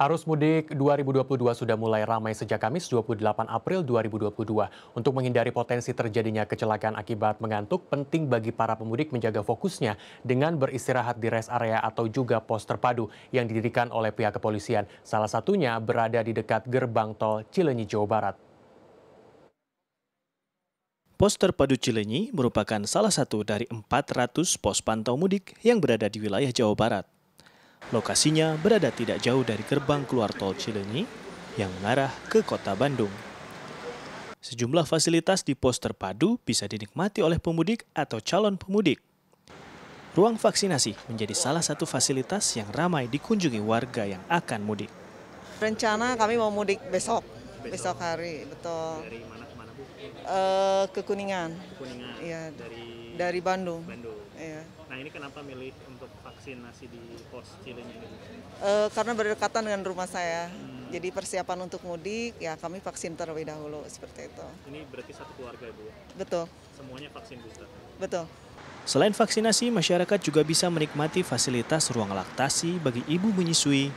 Arus mudik 2022 sudah mulai ramai sejak Kamis 28 April 2022. Untuk menghindari potensi terjadinya kecelakaan akibat mengantuk, penting bagi para pemudik menjaga fokusnya dengan beristirahat di rest area atau juga pos terpadu yang didirikan oleh pihak kepolisian. Salah satunya berada di dekat gerbang tol Cilenyi, Jawa Barat. Pos terpadu Cilenyi merupakan salah satu dari 400 pos pantau mudik yang berada di wilayah Jawa Barat. Lokasinya berada tidak jauh dari gerbang keluar tol Cilenyi yang mengarah ke kota Bandung. Sejumlah fasilitas di pos terpadu bisa dinikmati oleh pemudik atau calon pemudik. Ruang vaksinasi menjadi salah satu fasilitas yang ramai dikunjungi warga yang akan mudik. Rencana kami mau mudik besok, besok, hari, betul. Dari mana ke mana Bu? Eh, ke Kuningan. Kuningan. ya. Dari dari Bandung. Bandung. Iya. Nah ini kenapa milih untuk vaksinasi di pos Cilenyi ini? Eh, karena berdekatan dengan rumah saya. Hmm. Jadi persiapan untuk mudik ya kami vaksin terlebih dahulu seperti itu. Ini berarti satu keluarga bu? Ya? Betul. Semuanya vaksin booster. Betul. Selain vaksinasi, masyarakat juga bisa menikmati fasilitas ruang laktasi bagi ibu menyusui,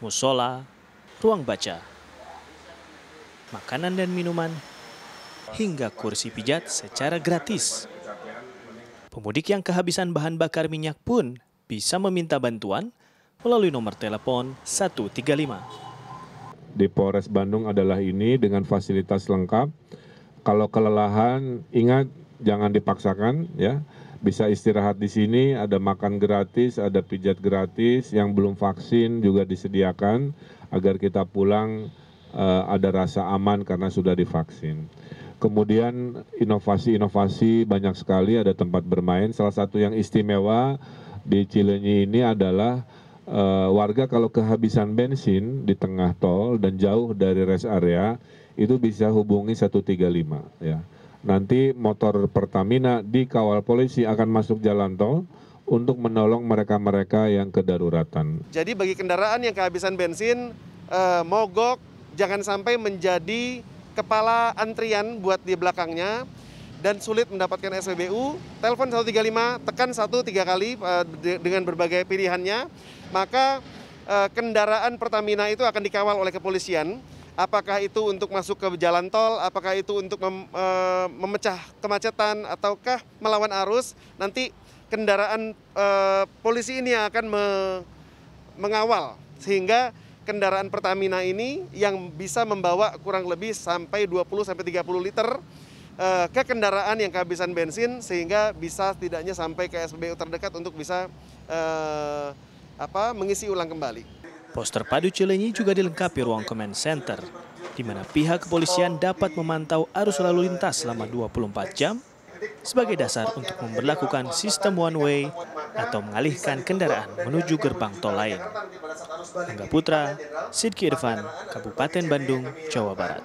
musola, ruang baca, makanan dan minuman, hingga kursi pijat secara gratis. Pemudik yang kehabisan bahan bakar minyak pun bisa meminta bantuan melalui nomor telepon 135. Di Polres Bandung adalah ini dengan fasilitas lengkap. Kalau kelelahan, ingat jangan dipaksakan ya. Bisa istirahat di sini, ada makan gratis, ada pijat gratis, yang belum vaksin juga disediakan agar kita pulang eh, ada rasa aman karena sudah divaksin kemudian inovasi-inovasi banyak sekali ada tempat bermain salah satu yang istimewa di Cilenyi ini adalah uh, warga kalau kehabisan bensin di tengah tol dan jauh dari rest area itu bisa hubungi 135 ya. Nanti motor Pertamina dikawal polisi akan masuk jalan tol untuk menolong mereka-mereka yang kedaruratan. Jadi bagi kendaraan yang kehabisan bensin, eh, mogok jangan sampai menjadi kepala antrian buat di belakangnya dan sulit mendapatkan SPBU, telepon 135, tekan 1 tiga kali eh, dengan berbagai pilihannya, maka eh, kendaraan Pertamina itu akan dikawal oleh kepolisian. Apakah itu untuk masuk ke jalan tol, apakah itu untuk mem, eh, memecah kemacetan, ataukah melawan arus, nanti kendaraan polisi ini akan mengawal sehingga kendaraan Pertamina ini yang bisa membawa kurang lebih sampai 20 sampai 30 liter eh, ke kendaraan yang kehabisan bensin sehingga bisa tidaknya sampai ke SPBU terdekat untuk bisa eh, apa mengisi ulang kembali. Poster padu Cilenyi juga dilengkapi ruang command center di mana pihak kepolisian dapat memantau arus lalu lintas selama 24 jam sebagai dasar untuk memperlakukan sistem one way atau mengalihkan kendaraan menuju gerbang tol lain. Angga Putra, Sidki Irfan, Kabupaten Bandung, Jawa Barat.